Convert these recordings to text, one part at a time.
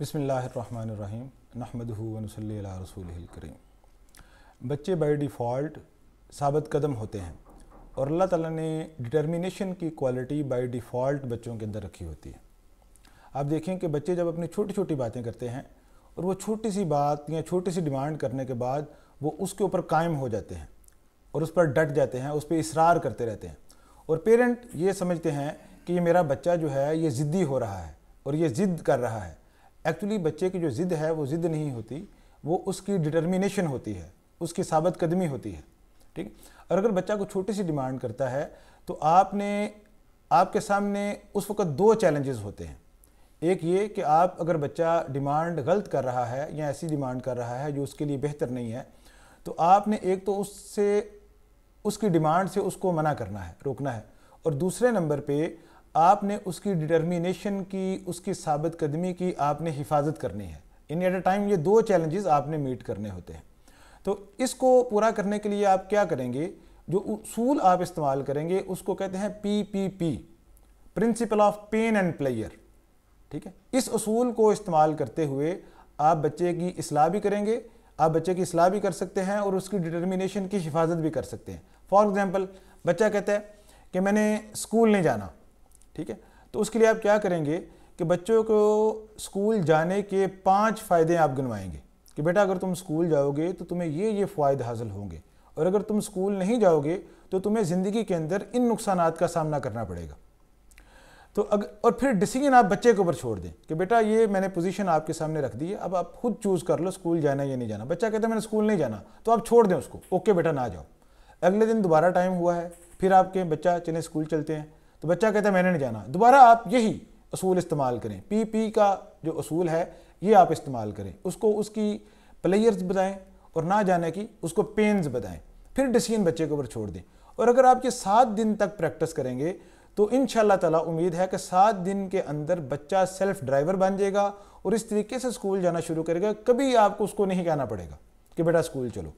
बसमीम रसूल करीम बच्चे बाई डिफ़ॉल्ट साबित कदम होते हैं और अल्लाह ताला ने डिटर्मिनेशन की क्वालिटी बाई डिफ़ॉल्ट बच्चों के अंदर रखी होती है आप देखें कि बच्चे जब अपनी छोटी छोटी बातें करते हैं और वो छोटी सी बात या छोटी सी डिमांड करने के बाद वो उसके ऊपर कायम हो जाते हैं और उस पर डट जाते हैं उस पर इसरार करते रहते हैं और पेरेंट ये समझते हैं कि ये मेरा बच्चा जो है ये ज़िद्दी हो रहा है और ये ज़िद्द कर रहा है एक्चुअली बच्चे की जो ज़िद्द है वो ज़िद्द नहीं होती वो उसकी डिटर्मिनेशन होती है उसकी साबित कदमी होती है ठीक और अगर बच्चा को छोटी सी डिमांड करता है तो आपने आपके सामने उस वक्त दो चैलेंजेस होते हैं एक ये कि आप अगर बच्चा डिमांड गलत कर रहा है या ऐसी डिमांड कर रहा है जो उसके लिए बेहतर नहीं है तो आपने एक तो उससे उसकी डिमांड से उसको मना करना है रोकना है और दूसरे नंबर पे आपने उसकी डिटर्मिनेशन की उसकी साबित कदमी की आपने हिफाजत करनी है इन एट अ टाइम ये दो चैलेंजेस आपने मीट करने होते हैं तो इसको पूरा करने के लिए आप क्या करेंगे जो उसूल आप इस्तेमाल करेंगे उसको कहते हैं P P P principle of pain and player ठीक है इस असूल को इस्तेमाल करते हुए आप बच्चे की असलाह भी करेंगे आप बच्चे की असलाह भी कर सकते हैं और उसकी डिटर्मिनेशन की हिफाजत भी कर सकते हैं फॉर एग्जाम्पल बच्चा कहता है कि मैंने स्कूल नहीं जाना ठीक है तो उसके लिए आप क्या करेंगे कि बच्चों को स्कूल जाने के पाँच फ़ायदे आप गिनवाएंगे कि बेटा अगर तुम स्कूल जाओगे तो तुम्हें ये ये फ़ायदे हासिल होंगे और अगर तुम स्कूल नहीं जाओगे तो तुम्हें ज़िंदगी के अंदर इन नुकसान का सामना करना पड़ेगा तो अगर और फिर डिसीजन आप बच्चे के ऊपर छोड़ दें कि बेटा ये मैंने पोजीशन आपके सामने रख दी है अब आप खुद चूज़ कर लो स्कूल जाना या नहीं जाना बच्चा कहता है मैंने स्कूल नहीं जाना तो आप छोड़ दें उसको ओके बेटा ना जाओ अगले दिन दोबारा टाइम हुआ है फिर आपके बच्चा चले स्कूल चलते हैं तो बच्चा कहता है मैंने नहीं जाना दोबारा आप यही असूल इस्तेमाल करें पी पी का जो असूल है ये आप इस्तेमाल करें उसको उसकी प्लेयर्स बताएं और ना जाने की उसको पेंस बताएं फिर डिसीजन बच्चे के ऊपर छोड़ दें और अगर आप ये सात दिन तक प्रैक्टिस करेंगे तो इन ताला उम्मीद है कि सात दिन के अंदर बच्चा सेल्फ ड्राइवर बन जाएगा और इस तरीके से स्कूल जाना शुरू करेगा कभी आपको उसको नहीं कहना पड़ेगा कि बेटा स्कूल चलो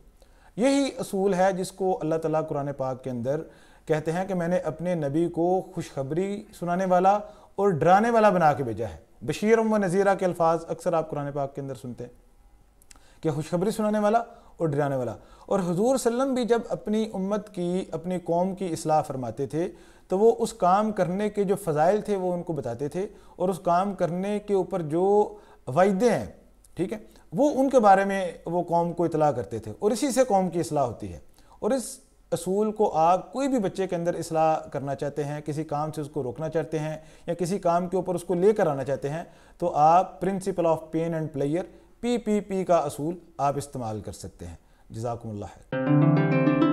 यही असूल है जिसको अल्लाह ताला कुरान पाक के अंदर कहते हैं कि मैंने अपने नबी को खुशखबरी सुनाने वाला और डराने वाला बना के भेजा है बशीर व नज़ीरा के अल्फाज अक्सर आप कुरान पाक के अंदर सुनते हैं कि खुशखबरी सुनाने वाला और डराने वाला और हजूर सल्लम भी जब अपनी उम्मत की अपनी कौम की असलाह फरमाते थे तो वो उस काम करने के जो फ़ज़ाइल थे वो उनको बताते थे और उस काम करने के ऊपर जो वायदे हैं ठीक है वो उनके बारे में वो कौम को इतला करते थे और इसी से कौम की असलाह होती है और इस असूल को आप कोई भी बच्चे के अंदर असलाह करना चाहते हैं किसी काम से उसको रोकना चाहते हैं या किसी काम के ऊपर उसको लेकर आना चाहते हैं तो आप principle of pain and player P P P का असूल आप इस्तेमाल कर सकते हैं जजाकम्ला है